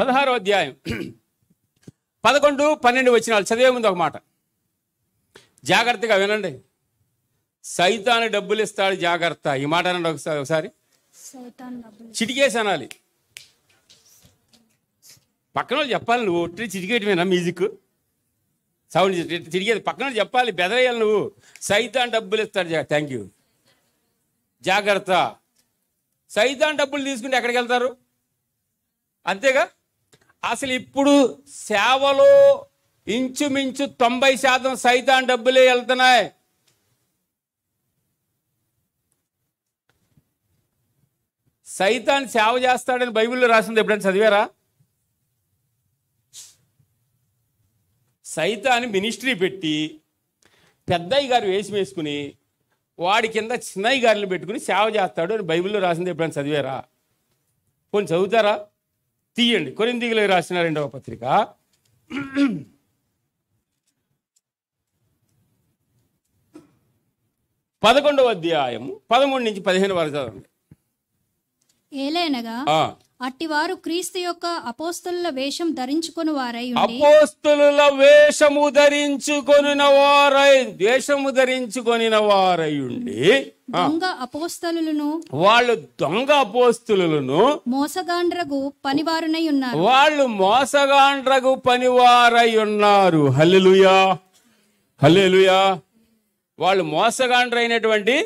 పదహారో అధ్యాయం పదకొండు పన్నెండు వచ్చినాలు చదివే ముందు ఒక మాట జాగ్రత్తగా వినండి సైతాన్ని డబ్బులు ఇస్తాడు జాగ్రత్త ఈ మాట అనండి ఒకసారి ఒకసారి చిటికేసి అనాలి పక్కన వాళ్ళు చెప్పాలి నువ్వు ఒట్టి చిటికేయటమేనా మ్యూజిక్ సౌండ్ తిరిగేది పక్కన చెప్పాలి బెదరేయాలి నువ్వు సైతాన్ డబ్బులు ఇస్తాడు థ్యాంక్ యూ జాగ్రత్త సైతాన్ డబ్బులు తీసుకుంటే ఎక్కడికి వెళ్తారు అంతేగా అసలు ఇప్పుడు సేవలో ఇంచుమించు తొంభై శాతం సైతాన్ డబ్బులే వెళ్తున్నాయి సైతాన్ సేవ చేస్తాడని బైబిల్లో రాసింది ఎప్పుడైనా చదివారా సైతాన్ని మినిస్ట్రీ పెట్టి పెద్దయ్య గారు వేసి వేసుకుని వాడి కింద చిన్నయ్య గారిని పెట్టుకుని సేవ చేస్తాడు అని బైబిల్లో రాసింది ఎప్పుడైనా చదివారా కొంచెం చదువుతారా తీయండి కొరిందిగులకు రాసిన రెండవ పత్రిక పదకొండవ అధ్యాయం పదమూడు నుంచి పదిహేను వరకు చదవండి ఏలైనగా అట్టివారు క్రీస్తు యొక్క అపోస్తుల వేషం ధరించుకుని వారై అపోస్తుల వేషము ధరించుకొని వారై వేషము ధరించుకొనిన వారై ఉండి దొంగ అపోస్తలను వాళ్ళు దొంగ అపోస్తులను మోసగాండ్రకు పనివారునై ఉన్నారు వాళ్ళు మోసగాండ్రగు పనివారై ఉన్నారు హల్లెలుయా హల్లెలుయా వాళ్ళు మోసగాండ్రైనటువంటి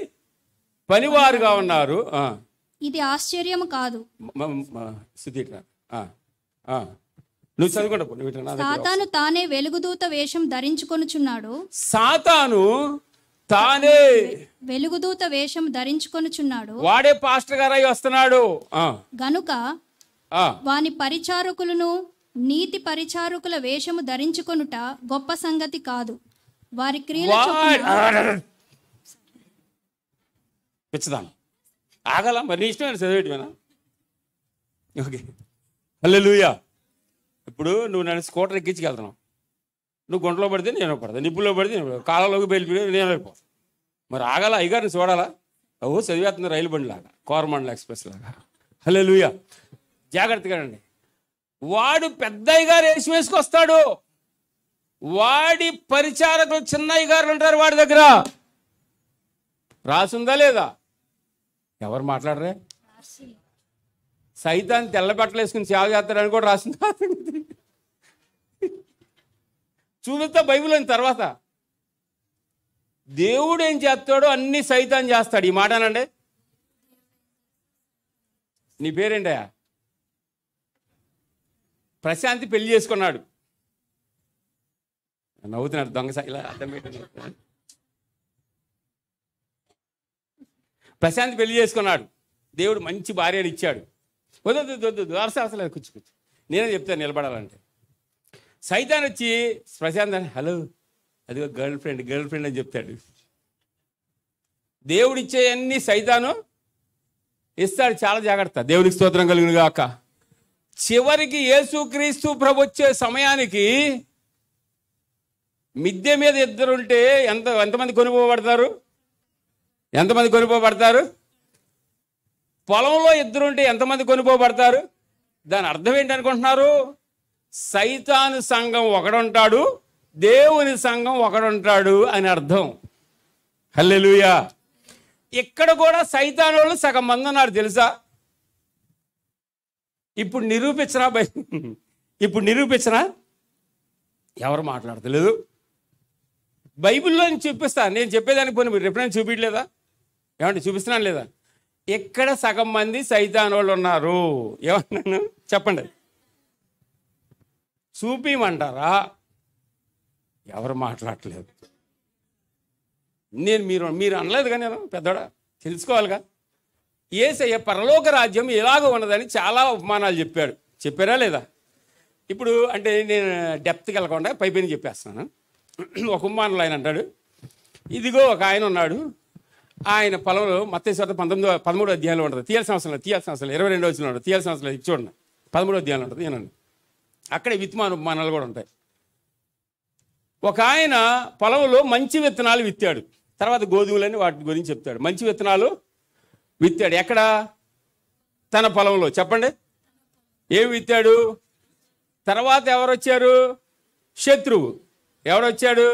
పనివారుగా ఉన్నారు ఇది ఆశ్చర్యం కాదు సాతాను తానే వెలుగుదూత వేషం ధరించుకొనుచున్నాడు సాతాను తానే వెలుగుదూత వేషం ధరించుకొనుచున్నాడు వాడే పాస్టర్ అయి వస్తున్నాడు గనుక వాని పరిచారకులను నీతి పరిచారకుల వేషము ధరించుకొనుట గొప్ప సంగతి కాదు వారి క్రియలు ఆగల మరి నీ ఇష్టమైన చదివేటమేనా ఓకే హల్లెలూయా ఇప్పుడు నువ్వు నన్ను స్కూటర్ ఎక్కించుకెళ్తున్నావు నువ్వు గుంటలో పడితే నేను పడతా నిప్పుల్లో పడితే నేను కాలంలోకి బయలుపడి నేను వెళ్ళిపోతాను మరి ఆగల అయ్యగారిని చూడాలా అవు చదివేస్తుంది రైలు బండిలాగా కోరమండల ఎక్స్ప్రెస్ లాగా హలో లూయా జాగ్రత్తగా అండి వాడు పెద్దయ్య గారు వేసి వేసుకొస్తాడు వాడి పరిచారకులు చిన్నయ్య గారు ఉంటారు వాడి దగ్గర రాసుందా లేదా ఎవరు మాట్లాడరే సైతాన్ని తెల్ల బట్టలు వేసుకుని సేవ చేస్తాడని కూడా రాసింది చూడొద్దా బైబుల్ అని తర్వాత దేవుడు ఏం చేస్తాడో అన్ని సైతాన్ని చేస్తాడు ఈ మాటనండి నీ పేరేంటయా ప్రశాంతి పెళ్లి చేసుకున్నాడు నవ్వుతున్నాడు దొంగ ఇలా అర్థం పెట్టి ప్రశాంత్ పెళ్లి చేసుకున్నాడు దేవుడు మంచి భార్యను ఇచ్చాడు వద్దు వద్దు అసలు కూర్చు కూర్చు నేనే చెప్తాను నిలబడాలంటే సైతాన్ వచ్చి ప్రశాంత్ అని హలో అదిగో గర్ల్ ఫ్రెండ్ గర్ల్ ఫ్రెండ్ అని చెప్తాడు దేవుడిచ్చేయన్నీ సైతాను ఇస్తాడు చాలా జాగ్రత్త దేవుడికి స్తోత్రం కలిగిన కాక చివరికి యేసుక్రీస్తు ప్రభు వచ్చే సమయానికి మిద్దె మీద ఇద్దరుంటే ఎంత ఎంతమంది కొనుగోబడతారు ఎంతమంది కొనిపోబడతారు పొలంలో ఇద్దరు ఉంటే ఎంతమంది కొనిపోబడతారు దాని అర్థం ఏంటనుకుంటున్నారు సైతాను సంఘం ఒకడుంటాడు దేవుని సంఘం ఒకడుంటాడు అని అర్థం హల్లెలుయా ఇక్కడ కూడా సైతాను వాళ్ళు సగం మంది ఉన్నారు తెలుసా ఇప్పుడు నిరూపించరా బై ఇప్పుడు నిరూపించరా ఎవరు మాట్లాడతలేదు బైబిల్లో చూపిస్తా నేను చెప్పేదానికి పోనీ మీరు చూపించలేదా ఏమంటే చూపిస్తున్నాను లేదా ఇక్కడ సగం మంది సైతాన్ వాళ్ళు ఉన్నారు ఏమన్నాను చెప్పండి చూపిమంటారా ఎవరు మాట్లాడలేదు నేను మీరు మీరు అనలేదు కానీ నేను పెద్దోడా తెలుసుకోవాలిగా ఏసయ్య పరలోక రాజ్యం ఇలాగ ఉన్నదని చాలా ఉపమానాలు చెప్పాడు చెప్పారా లేదా ఇప్పుడు అంటే నేను డెప్త్కి వెళ్ళకుండా పైపైన చెప్పేస్తున్నాను ఒక ఉపమానంలో ఆయన అంటాడు ఇదిగో ఒక ఆయన ఉన్నాడు ఆయన పొలంలో మత్తేశ్వర పంతొమ్మిదో పదమూడు అధ్యాయంలో ఉంటుంది తీయాల్సిన అవసరం లేదు తీయాల్సిన అవసరం ఇరవై రెండు వచ్చిన ఉంటుంది తీయాల్సిన అవసరం లేదు చూడండి పదమూడు అధ్యాయంలో ఉంటుంది ఏనండి అక్కడే విత్మాన ఉపమానాలు కూడా ఉంటాయి ఒక ఆయన పొలంలో మంచి విత్తనాలు విత్తాడు తర్వాత గోధుమలని వాటి గురించి చెప్తాడు మంచి విత్తనాలు విత్తాడు ఎక్కడ తన పొలంలో చెప్పండి ఏమి విత్తాడు తర్వాత ఎవరొచ్చారు శత్రువు ఎవరు వచ్చాడు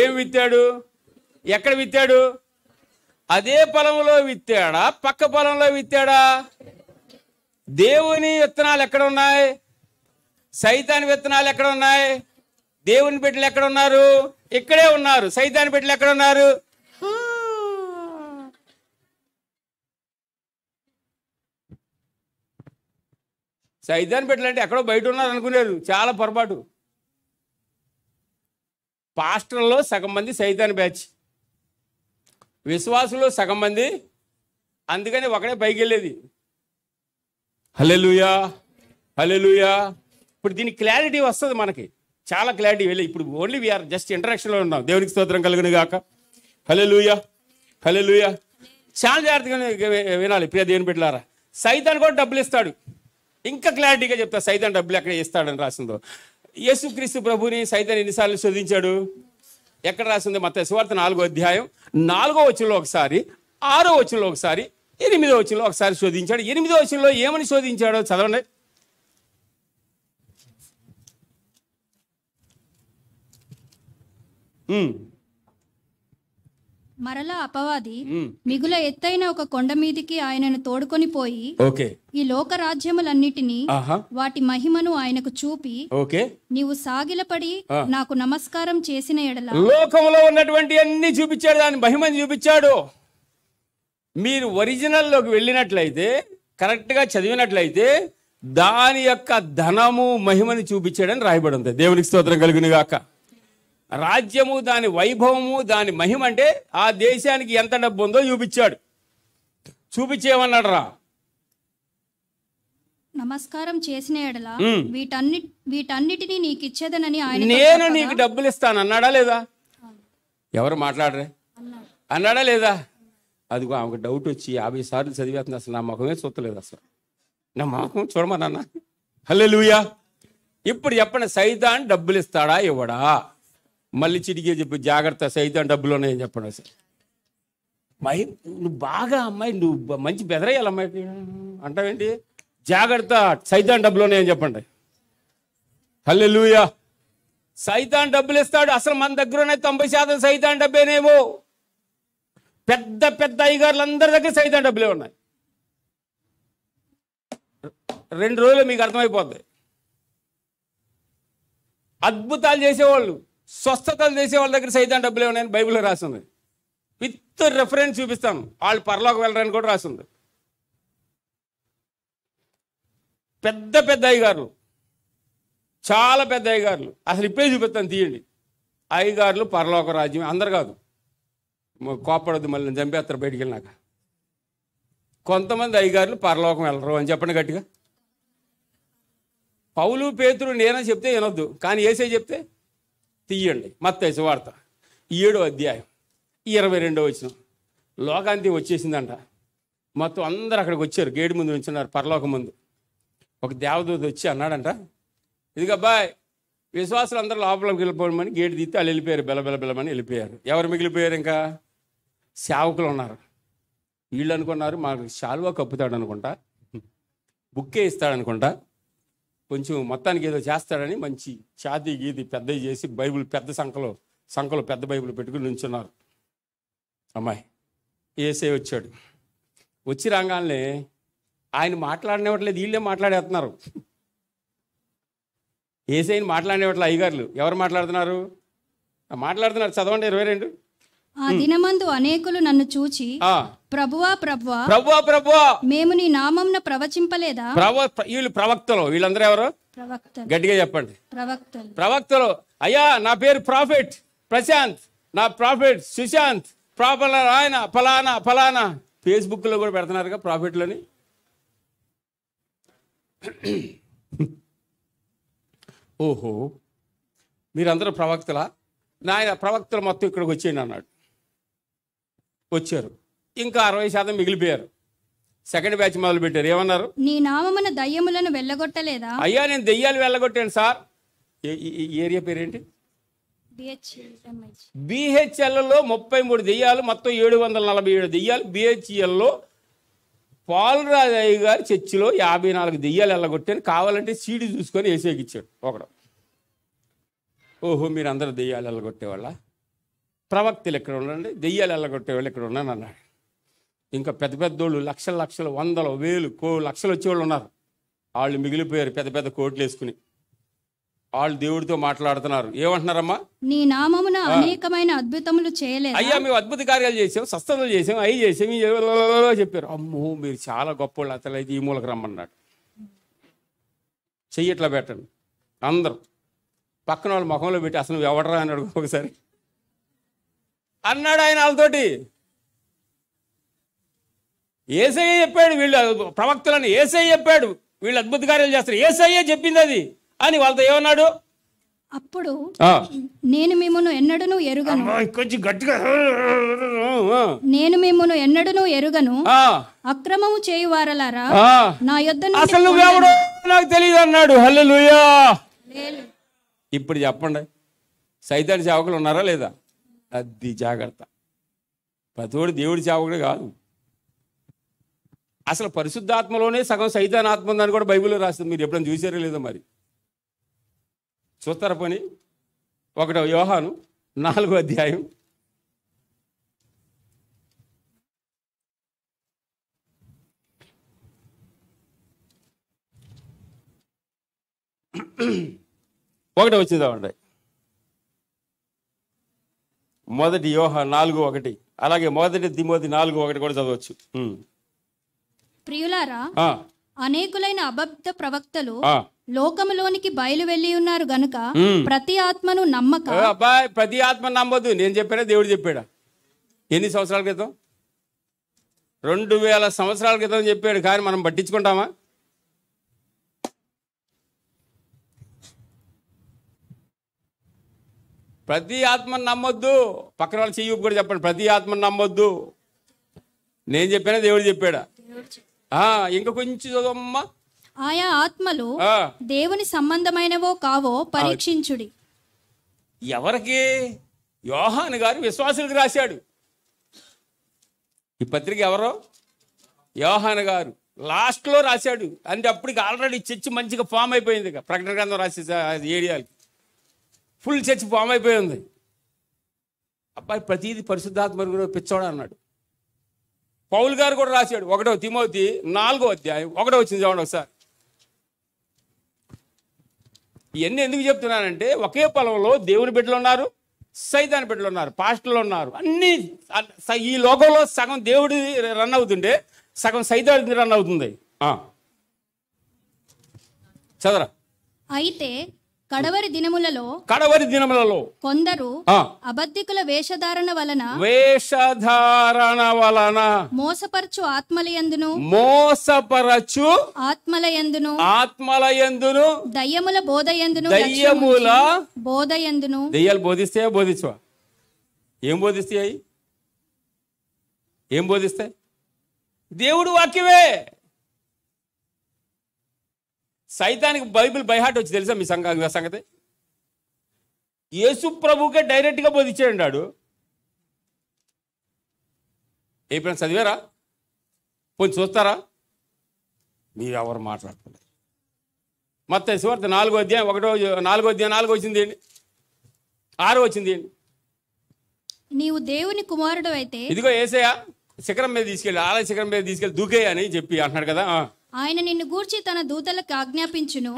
ఏమి విత్తాడు ఎక్కడ విత్తాడు అదే పొలంలో విత్తాడా పక్క పొలంలో విత్తాడా దేవుని విత్తనాలు ఎక్కడ ఉన్నాయి సైతాన్ విత్తనాలు ఎక్కడ ఉన్నాయి దేవుని బిడ్డలు ఎక్కడ ఉన్నారు ఇక్కడే ఉన్నారు సైతాన్ బిడ్డలు ఎక్కడ ఉన్నారు సైతాన్ బిడ్డలు అంటే ఎక్కడో బయట ఉన్నారు అనుకునేరు చాలా పొరపాటు పాస్టర్లో సగం మంది సైతాన్ బ్యాచ్ విశ్వాసులు సగం మంది అందుకని ఒకడే పైకి వెళ్ళేది హలెలుయా హలెలుయా ఇప్పుడు దీని క్లారిటీ వస్తుంది మనకి చాలా క్లారిటీ వెళ్ళి ఇప్పుడు ఓన్లీ వీఆర్ జస్ట్ ఇంటరాక్షన్లో ఉన్నాం దేవునికి స్తోత్రం కలిగిన గాక హలెలుయా హలెలుయా చాలా జాగ్రత్తగా వినాలి ప్రియ దేవుని పెట్టారా సైతాన్ కూడా డబ్బులు ఇస్తాడు ఇంకా క్లారిటీగా చెప్తా సైతాన్ డబ్బులు ఎక్కడ ఇస్తాడని రాసిందో యేసుక్రీస్తు ప్రభుని సైతాన్ ఎన్నిసార్లు శోధించాడు ఎక్కడ రాసింది మత సువార్త నాలుగో అధ్యాయం నాలుగో వచ్చంలో ఒకసారి ఆరో వచ్చంలో ఒకసారి ఎనిమిదో వచ్చంలో ఒకసారి శోధించాడు ఎనిమిదో వచ్చంలో ఏమని శోధించాడో చదవండి Hmm. మరలా అపవాది మిగుల ఎత్తైన ఒక కొండ మీదికి ఆయనను తోడుకొని పోయి ఈ లోక రాజ్యములన్నిటినీ వాటి మహిమను ఆయనకు చూపి ఓకే నీవు సాగిలపడి నాకు నమస్కారం చేసిన ఎడల లోకంలో ఉన్నటువంటి అన్ని చూపించాడు దాని మహిమను చూపించాడు మీరు ఒరిజినల్ లోకి వెళ్ళినట్లయితే కరెక్ట్ గా చదివినట్లయితే దాని యొక్క ధనము మహిమని చూపించాడని రాయబడి ఉంది దేవునికి స్తోత్రం కలుగునిగాక రాజ్యము దాని వైభవము దాని మహిమ అంటే ఆ దేశానికి ఎంత డబ్బు ఉందో చూపించాడు చూపించేమన్నాడు రా నమస్కారం చేసిన ఎడల వీటన్నిటిని నీకు ఇచ్చేదనని ఆయన నేను నీకు డబ్బులు ఇస్తాను అన్నాడా లేదా ఎవరు మాట్లాడరే అన్నాడా లేదా అదిగో ఆమెకు డౌట్ వచ్చి యాభై సార్లు చదివేస్తుంది అసలు నా ముఖమే చూస్తలేదు అసలు నా ముఖం చూడమన్నా హలో లూయా ఇప్పుడు చెప్పండి సైతాన్ డబ్బులు ఇస్తాడా ఇవ్వడా మళ్ళీ చిటికే చెప్పి జాగ్రత్త సైతం డబ్బులు ఉన్నాయని చెప్పండి సార్ అమ్మాయి నువ్వు బాగా అమ్మాయి నువ్వు మంచి బెదరయ్యాలి అమ్మాయి అంటావేంటి జాగ్రత్త సైతాన్ డబ్బులు ఉన్నాయని చెప్పండి హల్లే లూయా సైతాన్ డబ్బులు ఇస్తాడు అసలు మన దగ్గర ఉన్నాయి తొంభై శాతం సైతాన్ డబ్బేనేమో పెద్ద పెద్ద అయ్యగారులందరి దగ్గర సైతాన్ డబ్బులే ఉన్నాయి రెండు రోజులు మీకు అర్థమైపోద్ది అద్భుతాలు చేసేవాళ్ళు స్వస్థతలు చేసే వాళ్ళ దగ్గర సైతం డబ్బులు ఏమన్నాయని బైబిల్లో రాసింది విత్ రెఫరెన్స్ చూపిస్తాను వాళ్ళు పరలోకి వెళ్ళడానికి కూడా రాసింది పెద్ద పెద్ద అయ్యగారులు చాలా పెద్ద అయ్యగారులు అసలు ఇప్పుడే చూపిస్తాను తీయండి అయ్యగారులు పరలోక రాజ్యం అందరు కాదు కోపడద్దు మళ్ళీ చంపేస్తారు బయటికి వెళ్ళినాక కొంతమంది అయ్యగారులు పరలోకం వెళ్ళరు అని చెప్పండి గట్టిగా పౌలు పేతురు నేనని చెప్తే వినొద్దు కానీ ఏసే చెప్తే తీయండి మత్త వార్త ఏడో అధ్యాయం ఇరవై రెండో వచ్చిన లోకాంతి వచ్చేసిందంట మొత్తం అందరు అక్కడికి వచ్చారు గేటు ముందు నుంచున్నారు పరలోక ముందు ఒక దేవదూత వచ్చి అన్నాడంట ఇదిగబ్బాయ్ విశ్వాసులు అందరూ లోపలికి వెళ్ళిపోమని గేటు తీస్తే వాళ్ళు వెళ్ళిపోయారు బెల్ల బెల్లమని వెళ్ళిపోయారు ఎవరు మిగిలిపోయారు ఇంకా సేవకులు ఉన్నారు వీళ్ళు అనుకున్నారు మాకు శాలువా కప్పుతాడు అనుకుంటా బుక్కే ఇస్తాడనుకుంటా కొంచెం మొత్తానికి ఏదో చేస్తాడని మంచి ఛాతీ గీతి పెద్ద చేసి బైబిల్ పెద్ద సంఖలో సంఖలో పెద్ద బైబిల్ పెట్టుకుని నుంచున్నారు అమ్మాయి ఏసే వచ్చాడు వచ్చి రాగానే ఆయన మాట్లాడనివ్వట్లేదు వీళ్ళే మాట్లాడేస్తున్నారు ఏసైని మాట్లాడనివ్వట్లేదు అయ్యగారులు ఎవరు మాట్లాడుతున్నారు మాట్లాడుతున్నారు చదవండి ఇరవై రెండు ఆ దినమందు అనేకులు నన్ను చూచి ప్రభువా ప్రభువా ప్రభువా ప్రభువా మేము నీ నామంన ప్రవచింపలేదా వీళ్ళు ప్రవక్తలు వీళ్ళందరూ ఎవరు గట్టిగా చెప్పండి ప్రవక్తలు ప్రవక్తలు అయ్యా నా పేరు ప్రాఫిట్ ప్రశాంత్ నా ప్రాఫిట్ సుశాంత్ ప్రాపల ఆయన ఫలానా ఫలానా లో కూడా పెడుతున్నారుగా ప్రాఫిట్లని ఓహో మీరందరూ ప్రవక్తలా నాయన ప్రవక్తలు మొత్తం ఇక్కడికి వచ్చేయండి అన్నాడు వచ్చారు ఇంకా అరవై శాతం మిగిలిపోయారు సెకండ్ బ్యాచ్ మొదలు పెట్టారు ఏమన్నారు నీ నామమున దయ్యములను వెళ్ళగొట్టలేదా అయ్యా నేను దెయ్యాలు వెళ్ళగొట్టాను సార్ ఏరియా పేరేంటి బిహెచ్ఎల్లో ముప్పై మూడు దెయ్యాలు మొత్తం ఏడు వందల నలభై ఏడు దెయ్యాలు బిహెచ్ఎల్లో పాలరాజయ్య గారి చర్చిలో యాభై నాలుగు దెయ్యాలు వెళ్ళగొట్టాను కావాలంటే సీడీ చూసుకొని వేసేకిచ్చాడు ఒకడు ఓహో మీరు అందరు దెయ్యాలు వెళ్ళగొట్టేవాళ్ళ ప్రవక్తలు ఇక్కడ ఉండండి దెయ్యాలు వెళ్ళగొట్టే వాళ్ళు ఇక్కడ ఉన్నాను అన్నాడు ఇంకా పెద్ద పెద్దోళ్ళు లక్షల లక్షలు వందలు వేలు కో లక్షలు వచ్చేవాళ్ళు ఉన్నారు వాళ్ళు మిగిలిపోయారు పెద్ద పెద్ద కోట్లు వేసుకుని వాళ్ళు దేవుడితో మాట్లాడుతున్నారు ఏమంటున్నారమ్మా నీ నామమున అనేకమైన అద్భుతములు చేయలేదు అయ్యా మేము అద్భుత కార్యాలు చేసాం స్వస్థతలు చేసాం అవి చేసాం చెప్పారు అమ్మో మీరు చాలా గొప్ప వాళ్ళు అతను అయితే ఈ మూలకు రమ్మన్నాడు చెయ్యట్లా పెట్టండి అందరూ పక్కన వాళ్ళు ముఖంలో పెట్టి అసలు ఎవడరా అని అడుగు ఒకసారి అన్నాడు ఆయన వాళ్ళతోటి ఏసయ్య చెప్పాడు వీళ్ళు ప్రవక్తలను ఏసయ్య చెప్పాడు వీళ్ళు అద్భుత కార్యాలు చేస్తారు ఏసయ్య చెప్పింది అది అని వాళ్ళతో ఏమన్నాడు అప్పుడు నేను మిమ్మను ఎన్నడను ఎరుగను కొంచెం గట్టిగా నేను మిమ్మను ఎన్నడను ఎరుగను అక్రమము చేయువారలారా నా యొద్ అసలు నువ్వెవడు నాకు తెలియదు అన్నాడు హల్లెలూయా ఇప్పుడు చెప్పండి సైతాన్ సేవకులు ఉన్నారా లేదా అది జాగ్రత్త ప్రతోడు దేవుడి సేవకుడు కాదు అసలు పరిశుద్ధాత్మలోనే సగం సైతానాత్మ ఉందని కూడా బైబిల్లో రాస్తుంది మీరు ఎప్పుడైనా చూసారో లేదో మరి చూస్తారా పని ఒకటో వ్యవహాను నాలుగో అధ్యాయం ఒకటి వచ్చిందా ఉంటాయి మొదటి యోహ నాలుగు ఒకటి అలాగే మొదటి దిమోది నాలుగు ఒకటి కూడా చదవచ్చు ప్రియులారా అనేకులైన అబద్ధ ప్రవక్తలు లోకములోనికి బయలు వెళ్ళి ఉన్నారు గనుక ప్రతి ఆత్మను నమ్మక అబ్బాయి ప్రతి ఆత్మ నమ్మదు నేను చెప్పానా దేవుడు చెప్పాడా ఎన్ని సంవత్సరాల క్రితం రెండు వేల సంవత్సరాల క్రితం చెప్పాడు కానీ మనం పట్టించుకుంటామా ప్రతి ఆత్మను నమ్మొద్దు పక్కన వాళ్ళు చెయ్యి కూడా చెప్పండి ప్రతి ఆత్మను నమ్మొద్దు నేను చెప్పాను దేవుడు చెప్పాడా ఇంకా కొంచెం చదవమ్మా ఆయా ఆత్మలు దేవుని సంబంధమైనవో కావో పరీక్షించుడి ఎవరికి యోహాన్ గారు విశ్వాసులకు రాశాడు ఈ పత్రిక ఎవరో యోహాన్ గారు లాస్ట్లో రాశాడు అంటే అప్పటికి ఆల్రెడీ చర్చి మంచిగా ఫామ్ అయిపోయింది ప్రకటన గ్రంథం రాసేసా ఏరియాలకి ఫుల్ చర్చ్ ఫామ్ అయిపోయి ఉంది అబ్బాయి ప్రతీది పరిశుద్ధాత్మ పిచ్చోడా అన్నాడు పౌల్ గారు కూడా రాశాడు ఒకటో తిమోతి నాలుగో అధ్యాయం ఒకటో వచ్చింది చూడండి ఒకసారి ఇవన్నీ ఎందుకు చెప్తున్నానంటే ఒకే పొలంలో దేవుని బిడ్డలు ఉన్నారు సైతాన్ని బిడ్డలు ఉన్నారు పాస్టర్లు ఉన్నారు అన్ని ఈ లోకంలో సగం దేవుడి రన్ అవుతుంటే సగం సైతాన్ని రన్ అవుతుంది చదరా అయితే కడవరి దినములలో కడవరి దినములలో కొందరు అబద్ధికుల వేషధారణ వలన వేషధారణ వలన మోసపరచు ఆత్మలయందును మోసపరచు ఆత్మలయందును ఆత్మలయందును దయ్యముల బోధయందును దయ్యముల బోధయందును దయ్యాలు బోధిస్తే బోధించవా ఏం బోధిస్తాయి ఏం బోధిస్తాయి దేవుడు వాక్యమే సైతానికి బైబిల్ బైహాట్ వచ్చి తెలుసా మీ సంగ సంగతి యేసు ప్రభుకే డైరెక్ట్గా బోధించాడు వాడు ఎప్పుడైనా చదివారా పోయి చూస్తారా మీరు ఎవరు మాట్లాడుతున్నారు మొత్తం సువార్త నాలుగో అధ్యాయం ఒకటో నాలుగో అధ్యాయం నాలుగో వచ్చింది ఏంటి ఆరో వచ్చింది ఏంటి నీవు దేవుని కుమారుడు అయితే ఇదిగో ఏసయ్యా శిఖరం మీద తీసుకెళ్ళి ఆలయ శిఖరం మీద తీసుకెళ్ళి దూకేయని అని చెప్పి అంటున్నాడు కదా ఆయన నిన్ను గూర్చి తన దూతలకు ఆజ్ఞాపించును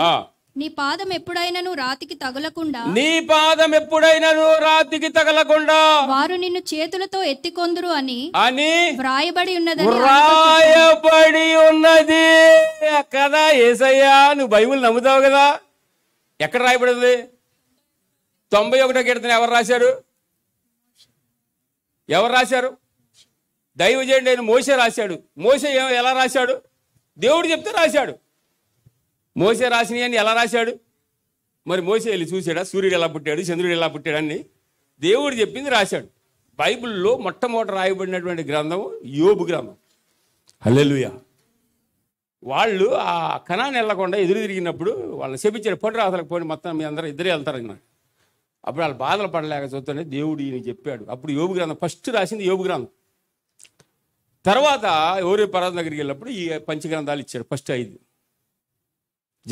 నీ పాదం ఎప్పుడైనను రాతికి తగలకుండా నీ పాదం ఎప్పుడైనను రాతికి తగలకుండా వారు నిన్ను చేతులతో ఎత్తికొందురు అని అని వ్రాయబడి ఉన్నది వ్రాయబడి ఉన్నది కదా ఏసయ్యా నువ్వు బైబుల్ నమ్ముతావు కదా ఎక్కడ రాయబడింది తొంభై ఒకటో కీర్తన ఎవరు రాశారు ఎవరు రాశారు చేయండి నేను మోసే రాశాడు మోసే ఎలా రాశాడు దేవుడు చెప్తే రాశాడు మోసే అని ఎలా రాశాడు మరి మోసే వెళ్ళి చూశాడా సూర్యుడు ఎలా పుట్టాడు చంద్రుడు ఎలా పుట్టాడు అని దేవుడు చెప్పింది రాశాడు బైబిల్లో మొట్టమొదట రాయబడినటువంటి గ్రంథం యోబు గ్రంథం హల్లెలుయ వాళ్ళు ఆ కణాన్ని వెళ్ళకుండా ఎదురు తిరిగినప్పుడు వాళ్ళని చెప్పించారు పొడి రాసలకు పోయి మొత్తం మీ అందరూ ఇద్దరే వెళ్తారు అన్నాడు అప్పుడు వాళ్ళు బాధలు పడలేక చూస్తుంటే దేవుడు ఈయన చెప్పాడు అప్పుడు యోగు గ్రంథం ఫస్ట్ రాసింది యోగు గ్రంథం తర్వాత ఎవరి పర్వతం దగ్గరికి వెళ్ళినప్పుడు ఈ పంచగ్రంథాలు ఇచ్చారు ఫస్ట్ ఐదు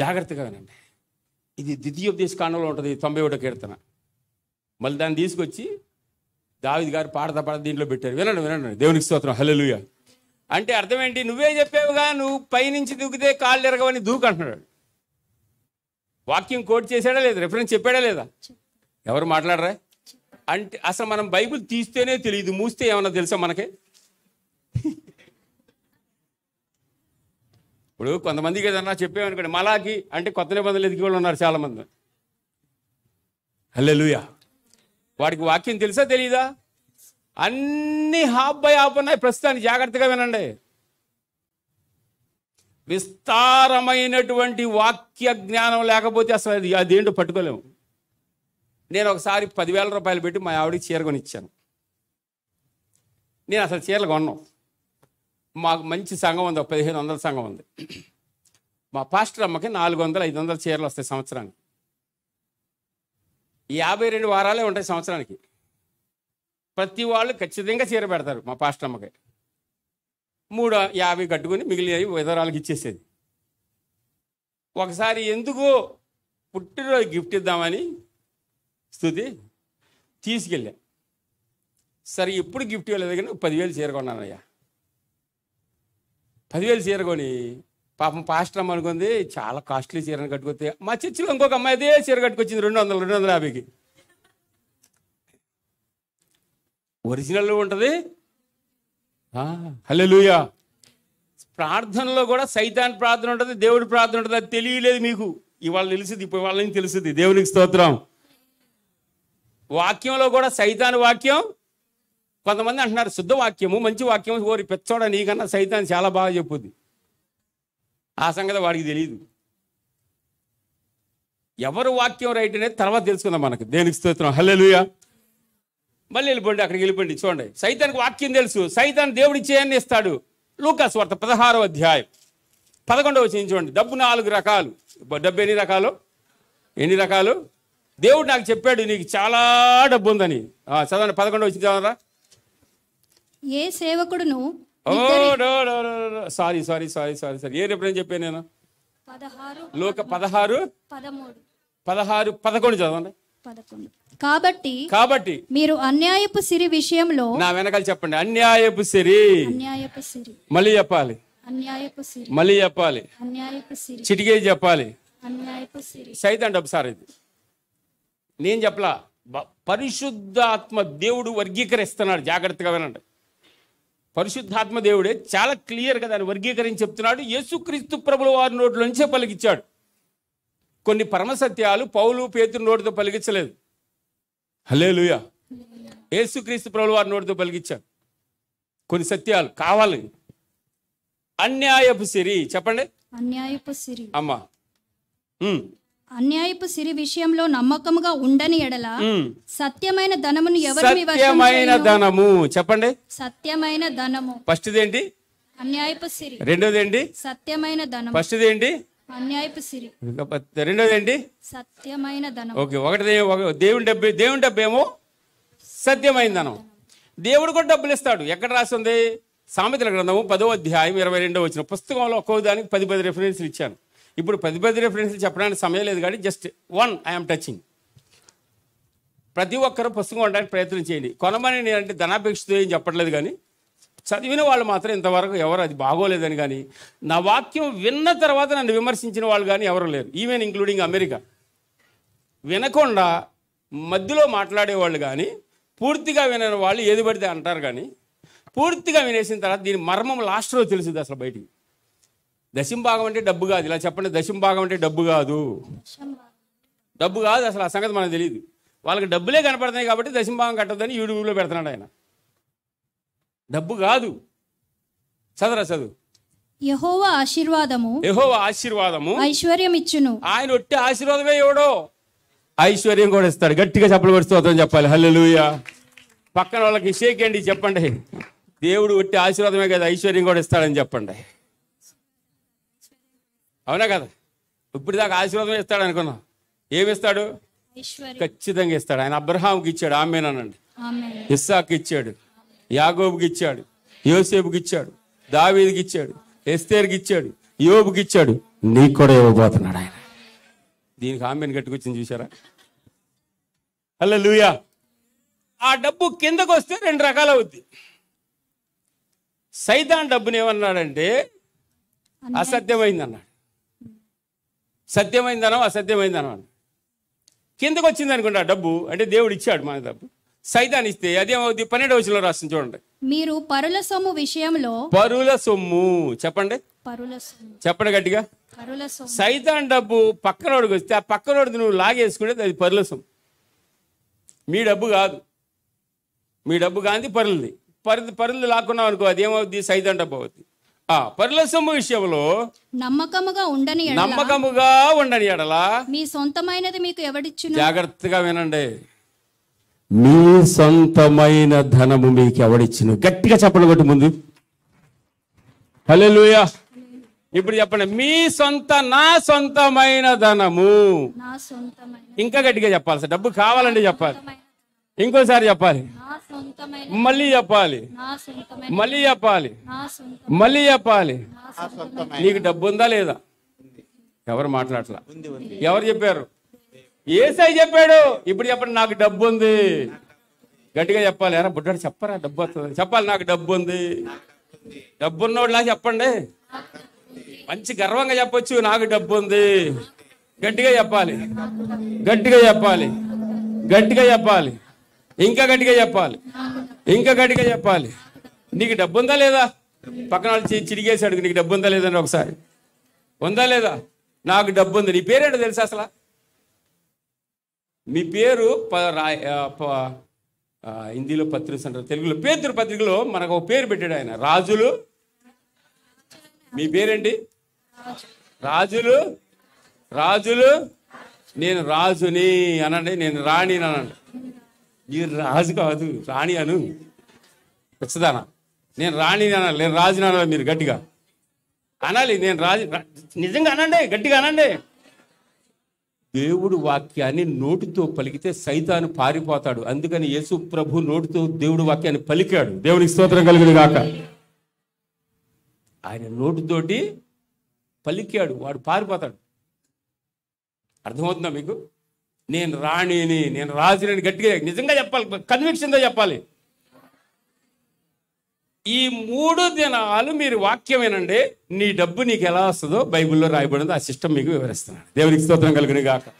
జాగ్రత్తగానండి ఇది ద్వితీయోపదేశ కాండంలో ఉంటుంది తొంభై ఒకటో కీర్తన మళ్ళీ దాన్ని తీసుకొచ్చి దావిద్ గారు పాడతా పాడ దీంట్లో పెట్టారు వినండి వినండి దేవునికి స్తోత్రం హలలుయ అంటే అర్థం ఏంటి నువ్వే చెప్పావుగా నువ్వు పైనుంచి దూకితే కాళ్ళు ఎరగవని దూకు అంటున్నాడు వాక్యం కోట్ చేశాడా లేదా రిఫరెన్స్ చెప్పాడా లేదా ఎవరు మాట్లాడరా అంటే అసలు మనం బైబుల్ తీస్తేనే తెలియదు మూస్తే ఏమన్నా తెలుసా మనకి ఇప్పుడు కొంతమందికి ఏదన్నా చెప్పామనుకోండి మలాకి అంటే కొత్త నిబంధనలు ఎదిగి వాళ్ళు ఉన్నారు చాలామంది హల్లెలుయా వాడికి వాక్యం తెలుసా తెలీదా అన్ని హాఫ్ బై హాఫ్ ఉన్నాయి ప్రస్తుతాన్ని జాగ్రత్తగా వినండి విస్తారమైనటువంటి వాక్య జ్ఞానం లేకపోతే అసలు అది అదేంటో పట్టుకోలేము నేను ఒకసారి పదివేల రూపాయలు పెట్టి మా ఆవిడకి చీర కొనిచ్చాను నేను అసలు చీరలు కొన్నాను మాకు మంచి సంఘం ఉంది ఒక పదిహేను వందల సంఘం ఉంది మా పాస్టర్ అమ్మకి నాలుగు వందల ఐదు వందల చీరలు వస్తాయి సంవత్సరానికి యాభై రెండు వారాలే ఉంటాయి సంవత్సరానికి ప్రతి వాళ్ళు ఖచ్చితంగా చీర పెడతారు మా పాస్టర్ అమ్మకి మూడు యాభై కట్టుకుని మిగిలినవి విధరాలకు ఇచ్చేసేది ఒకసారి ఎందుకు పుట్టినరోజు గిఫ్ట్ ఇద్దామని స్థుతి తీసుకెళ్ళా సరే ఎప్పుడు గిఫ్ట్ ఇవ్వలేదు కానీ పదివేలు చీర కొన్నానయ్యా పదివేలు చీర కొని పాపం పాస్టర్ అనుకుంది చాలా కాస్ట్లీ చీరను కట్టుకొస్తే మా చర్చిలో ఇంకొక అమ్మాయి అదే చీర కట్టుకొచ్చింది రెండు వందలు రెండు వందల యాభైకి ఒరిజినల్ ఉంటుంది హలే లూయా ప్రార్థనలో కూడా సైతాన్ ప్రార్థన ఉంటుంది దేవుడి ప్రార్థన ఉంటుంది అది తెలియలేదు మీకు ఇవాళ తెలిసింది ఇప్పుడు వాళ్ళని తెలిసింది దేవునికి స్తోత్రం వాక్యంలో కూడా సైతాన్ వాక్యం కొంతమంది అంటున్నారు శుద్ధవాక్యము మంచి వాక్యము ఓరి పెచ్చోడ నీకన్నా సైతాన్ని చాలా బాగా చెప్పుద్ది ఆ సంగతి వాడికి తెలియదు ఎవరు వాక్యం రైట్ అనేది తర్వాత తెలుసుకుందాం మనకు దేనికి స్తోత్రం హల్లెలుయా మళ్ళీ వెళ్ళిపోండి అక్కడికి వెళ్ళిపోండి చూడండి సైతానికి వాక్యం తెలుసు సైతాన్ దేవుడి చేయని ఇస్తాడు లూకాస్ వార్త పదహారో అధ్యాయం పదకొండవ వచ్చింది చూడండి డబ్బు నాలుగు రకాలు డబ్బు ఎన్ని రకాలు ఎన్ని రకాలు దేవుడు నాకు చెప్పాడు నీకు చాలా డబ్బు ఉందని చదవండి పదకొండవ వచ్చింది చదవరా ఏ సేవకుడును sorry sorry sorry sorry sorry ఏ రేపు చెప్పాను నేను లోక పదహారు పదహారు పదకొండు చదవండి కాబట్టి కాబట్టి మీరు అన్యాయపు సిరి విషయంలో నా వెనకాల చెప్పండి అన్యాయపు సిరి అన్యాయపు సిరి మళ్ళీ చెప్పాలి అన్యాయపు సిరి మళ్ళీ చెప్పాలి అన్యాయపు సిరి చిటికే చెప్పాలి అన్యాయపు సిరి సైతం డబ్బు ఒకసారి ఇది నేను చెప్పలా పరిశుద్ధాత్మ దేవుడు వర్గీకరిస్తున్నాడు జాగ్రత్తగా వినండి పరిశుద్ధాత్మ దేవుడే చాలా క్లియర్గా దాన్ని వర్గీకరించి చెప్తున్నాడు యేసుక్రీస్తు ప్రభుల వారి నోటి నుంచే పలికిచ్చాడు కొన్ని పరమసత్యాలు పౌలు పేతురు నోటితో పలికించలేదు హలే లూయా యేసుక్రీస్తు ప్రభుల వారి నోటితో పలికిచ్చాడు కొన్ని సత్యాలు కావాలి అన్యాయపు సిరి చెప్పండి అన్యాయపు సిరి అమ్మా అన్యాయపు సిరి విషయంలో నమ్మకముగా ఉండని ఎడల సత్యమైన ధనమును ఎవరు సత్యమైన ధనము చెప్పండి సత్యమైన ధనము ఫస్ట్ ఏంటి అన్యాయపు సిరి రెండోది ఏంటి సత్యమైన ధనం ఫస్ట్ ఏంటి అన్యాయపు సిరి రెండోది ఏంటి సత్యమైన ధనం ఓకే ఒకటి దేవుని డబ్బు దేవుని డబ్బు ఏమో సత్యమైన ధనం దేవుడు కూడా డబ్బులు ఇస్తాడు ఎక్కడ రాసింది సామెతల గ్రంథము పదో అధ్యాయం ఇరవై రెండో వచ్చిన పుస్తకంలో ఒక్కో దానికి పది పది రిఫరెన్స్ ఇచ్చాను ఇప్పుడు పెద్ద పెద్ద రిఫరెన్స్లు చెప్పడానికి సమయం లేదు కానీ జస్ట్ వన్ ఐఎమ్ టచింగ్ ప్రతి ఒక్కరూ పుస్తకం ఉండడానికి ప్రయత్నం చేయండి కొనమని అంటే ధనాపేక్షతో ఏం చెప్పట్లేదు కానీ చదివిన వాళ్ళు మాత్రం ఇంతవరకు ఎవరు అది బాగోలేదని కానీ నా వాక్యం విన్న తర్వాత నన్ను విమర్శించిన వాళ్ళు కానీ ఎవరు లేరు ఈవెన్ ఇంక్లూడింగ్ అమెరికా వినకుండా మధ్యలో మాట్లాడేవాళ్ళు కానీ పూర్తిగా వినని వాళ్ళు ఏది పడితే అంటారు కానీ పూర్తిగా వినేసిన తర్వాత దీని మర్మం లాస్ట్లో తెలిసింది అసలు బయటికి దశంభాగం అంటే డబ్బు కాదు ఇలా చెప్పండి దశంభాగం అంటే డబ్బు కాదు డబ్బు కాదు అసలు ఆ సంగతి మనకు తెలియదు వాళ్ళకి డబ్బులే కనపడుతున్నాయి కాబట్టి దశంభాగం కట్టద్దని యూట్యూబ్లో పెడుతున్నాడు ఆయన డబ్బు కాదు చదరా చదువు యహోవా ఆశీర్వాదము యహోవా ఆశీర్వాదము ఐశ్వర్యం ఇచ్చును ఆయన ఒట్టి ఆశీర్వాదమే ఎవడో ఐశ్వర్యం కూడా ఇస్తాడు గట్టిగా చెప్పలు పడుతూ చెప్పాలి హల్లెలూయా పక్కన వాళ్ళకి షేక్ అండి చెప్పండి దేవుడు ఒట్టి ఆశీర్వాదమే కదా ఐశ్వర్యం కూడా ఇస్తాడని చెప్పండి అవునా కదా ఇప్పుడు దాకా ఆశీర్వాదం ఇస్తాడు అనుకున్నాం ఏమిస్తాడు ఖచ్చితంగా ఇస్తాడు ఆయన అబ్రహాంకి ఇచ్చాడు అనండి ఇస్సాక్ ఇచ్చాడు యాగోబుకి ఇచ్చాడు యోసేపుకి ఇచ్చాడు దావీదికి ఇచ్చాడు ఎస్తేర్కి ఇచ్చాడు యోబుకి ఇచ్చాడు నీకు కూడా ఇవ్వబోతున్నాడు ఆయన దీనికి ఆమెను కట్టుకొచ్చింది చూసారా హలో లూయా ఆ డబ్బు కిందకు వస్తే రెండు రకాలు అవుద్ది సైతాన్ డబ్బుని ఏమన్నాడంటే అసత్యమైంది అన్నాడు సత్యమైందనో అసత్యమైందనం అని కిందకు వచ్చింది అనుకుంటా డబ్బు అంటే దేవుడు ఇచ్చాడు మన డబ్బు సైతాన్ని ఇస్తే అదేమవుతుంది పన్నెండు వచ్చిన రాస్తుంది చూడండి మీరు పరుల సొమ్ము విషయంలో పరుల సొమ్ము చెప్పండి పరుల సొమ్ము చెప్పండి గట్టిగా పరుల సొమ్ము సైతాన్ డబ్బు పక్కనోడికి వస్తే ఆ పక్కనోడిది నువ్వు లాగేసుకుంటే అది పరుల సొమ్ము మీ డబ్బు కాదు మీ డబ్బు కాంది పరులది పరు పరులు లాక్కున్నావు అనుకో అది ఏమవుద్ది సైతాన్ డబ్బు అవుతుంది పరలోసము విషయంలో నమ్మకముగా ఉండని నమ్మకముగా ఉండని ఎడలా మీ సొంతమైనది మీకు ఎవడిచ్చు జాగ్రత్తగా వినండి మీ సొంతమైన ధనము మీకు ఎవడిచ్చును గట్టిగా చెప్పండి ఒకటి ముందు హలో ఇప్పుడు చెప్పండి మీ సొంత నా సొంతమైన ధనము ఇంకా గట్టిగా చెప్పాలి సార్ డబ్బు కావాలండి చెప్పాలి ఇంకోసారి చెప్పాలి మళ్ళీ చెప్పాలి మళ్ళీ చెప్పాలి మళ్ళీ చెప్పాలి నీకు డబ్బు ఉందా లేదా ఎవరు మాట్లాడలా ఎవరు చెప్పారు ఏసై చెప్పాడు ఇప్పుడు చెప్పండి నాకు డబ్బు ఉంది గట్టిగా చెప్పాలి ఎరా బుడ్డ చెప్పరా డబ్బు వస్తుంది చెప్పాలి నాకు డబ్బు ఉంది డబ్బు ఉన్నోడులా చెప్పండి మంచి గర్వంగా చెప్పొచ్చు నాకు డబ్బు ఉంది గట్టిగా చెప్పాలి గట్టిగా చెప్పాలి గట్టిగా చెప్పాలి ఇంకా గట్టిగా చెప్పాలి ఇంకా గట్టిగా చెప్పాలి నీకు డబ్బు ఉందా లేదా పక్కన వాళ్ళు చిరిగేసాడు నీకు డబ్బు ఉందా లేదని ఒకసారి ఉందా లేదా నాకు డబ్బు ఉంది నీ పేరేంటో తెలుసు అసలు మీ పేరు హిందీలో పత్రిక అంటారు తెలుగులో పేతురు పత్రికలో మనకు ఒక పేరు పెట్టాడు ఆయన రాజులు మీ పేరేంటి రాజులు రాజులు నేను రాజుని అనండి నేను రాణిని అనండి మీరు రాజు కాదు రాణి అను పిచ్చదానా నేను రాణి అనాలి నేను రాజుని అనాలి మీరు గట్టిగా అనాలి నేను రాజు నిజంగా అనండి గట్టిగా అనండి దేవుడు వాక్యాన్ని నోటితో పలికితే సైతాను పారిపోతాడు అందుకని యేసు ప్రభు నోటితో దేవుడు వాక్యాన్ని పలికాడు దేవునికి స్తోత్రం కలిగింది కాక ఆయన నోటితోటి పలికాడు వాడు పారిపోతాడు అర్థమవుతుందా మీకు నేను రాణిని నేను రాజుని గట్టిగా నిజంగా చెప్పాలి కన్విక్షన్తో చెప్పాలి ఈ మూడు దినాలు మీరు వాక్యమేనండి నీ డబ్బు నీకు ఎలా వస్తుందో బైబిల్లో రాయబడిందో ఆ సిస్టమ్ మీకు వివరిస్తున్నాను దేవునికి స్తోత్రం కలిగిన గాక